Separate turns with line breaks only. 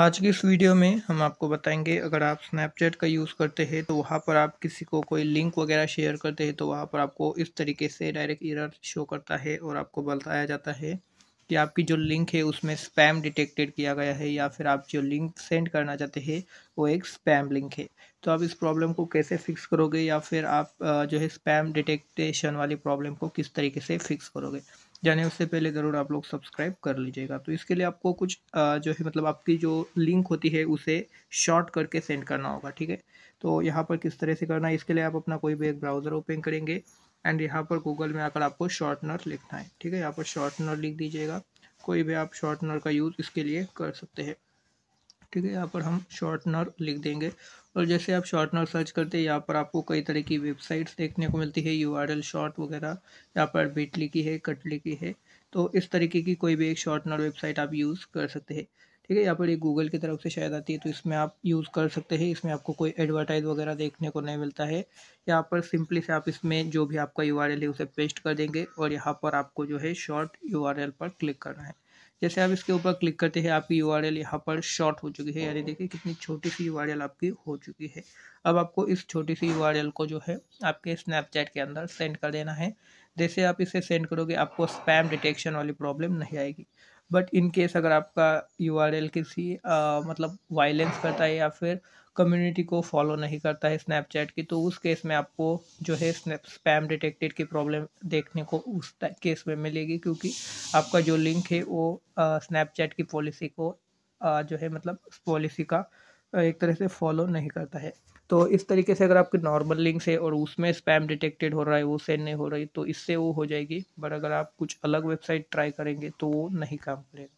आज की इस वीडियो में हम आपको बताएंगे अगर आप स्नैपचैट का यूज़ करते हैं तो वहाँ पर आप किसी को कोई लिंक वगैरह शेयर करते हैं तो वहाँ पर आपको इस तरीके से डायरेक्ट एरर शो करता है और आपको बताया जाता है कि आपकी जो लिंक है उसमें स्पैम डिटेक्टेड किया गया है या फिर आप जो लिंक सेंड करना चाहते हैं वो एक स्पैम लिंक है तो आप इस प्रॉब्लम को कैसे फिक्स करोगे या फिर आप जो है स्पैम डिटेक्टेशन वाली प्रॉब्लम को किस तरीके से फिक्स करोगे जाने उससे पहले ज़रूर आप लोग सब्सक्राइब कर लीजिएगा तो इसके लिए आपको कुछ जो है मतलब आपकी जो लिंक होती है उसे शॉर्ट करके सेंड करना होगा ठीक है तो यहाँ पर किस तरह से करना है इसके लिए आप अपना कोई भी एक ब्राउज़र ओपन करेंगे एंड यहाँ पर गूगल में आकर आपको शॉर्टनर लिखना है ठीक है यहाँ पर शॉर्टनर लिख दीजिएगा कोई भी आप शॉर्टनर का यूज़ इसके लिए कर सकते हैं ठीक है यहाँ पर हम शॉर्टनर लिख देंगे और जैसे आप शॉर्टनर सर्च करते हैं यहाँ पर आपको कई तरह की वेबसाइट्स देखने को मिलती है यू आर एल शॉर्ट वगैरह यहाँ पर बिटली की है कटली की है तो इस तरीके की कोई भी एक शॉर्टनर वेबसाइट आप यूज़ कर सकते हैं ठीक है यहाँ पर एक गूगल की तरफ से शायद आती है तो इसमें आप यूज़ कर सकते हैं इसमें आपको कोई एडवर्टाइज वगैरह देखने को नहीं मिलता है यहाँ पर सिंपली से आप इसमें जो भी आपका यू है उसे पेस्ट कर देंगे और यहाँ पर आपको जो है शॉर्ट यू पर क्लिक करना है जैसे आप इसके ऊपर क्लिक करते हैं आपकी यू आर एल यहाँ पर शॉर्ट हो चुकी है यानी देखिए कितनी छोटी सी यू आर एल आपकी हो चुकी है अब आपको इस छोटी सी यू आर एल को जो है आपके स्नैपचैट के अंदर सेंड कर देना है जैसे आप इसे सेंड करोगे आपको स्पैम डिटेक्शन वाली प्रॉब्लम नहीं आएगी बट इन केस अगर आपका यू आर एल किसी आ, मतलब वायलेंस करता है या फिर कम्युनिटी को फॉलो नहीं करता है स्नैपचैट की तो उस केस में आपको जो है स्पैम डिटेक्टेड की प्रॉब्लम देखने को उस केस में मिलेगी क्योंकि आपका जो लिंक है वो स्नैपचैट की पॉलिसी को आ, जो है मतलब पॉलिसी का एक तरह से फॉलो नहीं करता है तो इस तरीके से अगर आपके नॉर्मल लिंक्स है और उसमें स्पैम डिटेक्टेड हो रहा है वो सेंड नहीं हो रही तो इससे वो हो जाएगी बट अगर आप कुछ अलग वेबसाइट ट्राई करेंगे तो वो नहीं काम करेगा